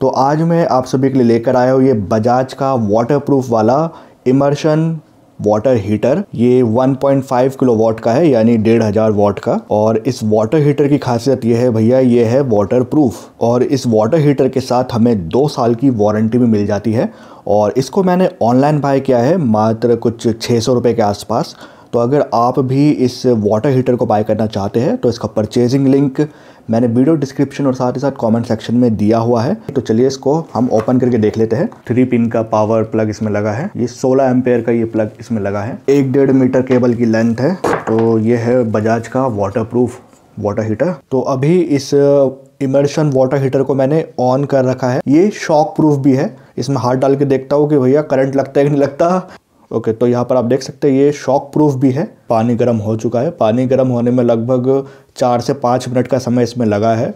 तो आज मैं आप सभी के लिए लेकर आया हूँ ये बजाज का वाटरप्रूफ वाला इमर्शन वाटर हीटर ये 1.5 किलोवाट का है यानी डेढ़ हज़ार वाट का और इस वाटर हीटर की खासियत ये है भैया ये है वाटर प्रूफ और इस वाटर हीटर के साथ हमें दो साल की वारंटी भी मिल जाती है और इसको मैंने ऑनलाइन बाय किया है मात्र कुछ छः सौ रुपये के आसपास तो अगर आप भी इस वाटर हीटर को बाय करना चाहते हैं तो इसका परचेजिंग लिंक मैंने वीडियो डिस्क्रिप्शन और साथ ही साथ कमेंट सेक्शन में दिया हुआ है तो चलिए इसको हम ओपन करके देख लेते हैं थ्री पिन का पावर प्लग इसमें लगा है ये 16 एम्पेयर का ये प्लग इसमें लगा है एक डेढ़ मीटर केबल की लेंथ है तो ये है बजाज का वाटर प्रूफ वाटर हीटर तो अभी इस इमर्शन वाटर हीटर को मैंने ऑन कर रखा है ये शॉक प्रूफ भी है इसमें हाथ डाल के देखता हूँ कि भैया करंट लगता है कि नहीं लगता ओके तो यहाँ पर आप देख सकते हैं ये शॉक प्रूफ भी है पानी गर्म हो चुका है पानी गर्म होने में लगभग चार से पाँच मिनट का समय इसमें लगा है